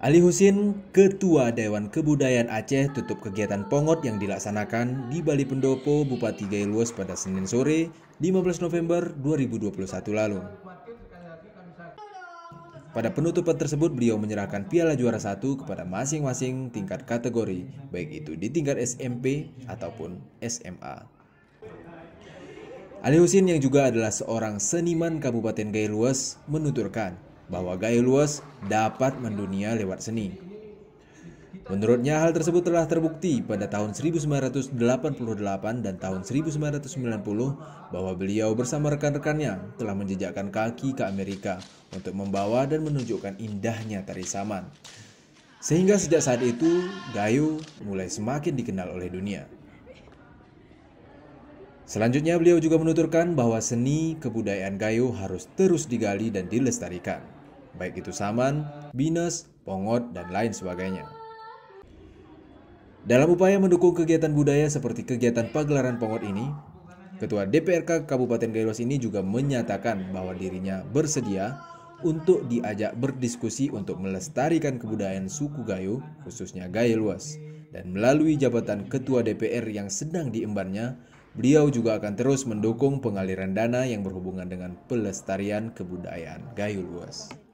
Ali Husin, Ketua Dewan Kebudayaan Aceh tutup kegiatan Pongot yang dilaksanakan di Bali Pendopo, Bupati Gailuas pada Senin sore 15 November 2021 lalu. Pada penutupan tersebut beliau menyerahkan piala juara satu kepada masing-masing tingkat kategori, baik itu di tingkat SMP ataupun SMA. Ali Husin yang juga adalah seorang seniman Kabupaten Gailuas menuturkan, bahwa gaya luas dapat mendunia lewat seni. Menurutnya hal tersebut telah terbukti pada tahun 1988 dan tahun 1990 bahwa beliau bersama rekan-rekannya telah menjejakkan kaki ke Amerika untuk membawa dan menunjukkan indahnya tari saman. Sehingga sejak saat itu, Gayo mulai semakin dikenal oleh dunia. Selanjutnya beliau juga menuturkan bahwa seni kebudayaan Gayo harus terus digali dan dilestarikan baik itu saman, binus, pongot, dan lain sebagainya. Dalam upaya mendukung kegiatan budaya seperti kegiatan pagelaran pongot ini, Ketua DPRK Kabupaten Kairos ini juga menyatakan bahwa dirinya bersedia untuk diajak berdiskusi untuk melestarikan kebudayaan suku Gayo, khususnya Gayo Luas. Dan melalui jabatan Ketua DPR yang sedang diembannya, beliau juga akan terus mendukung pengaliran dana yang berhubungan dengan pelestarian kebudayaan Gayo Luas.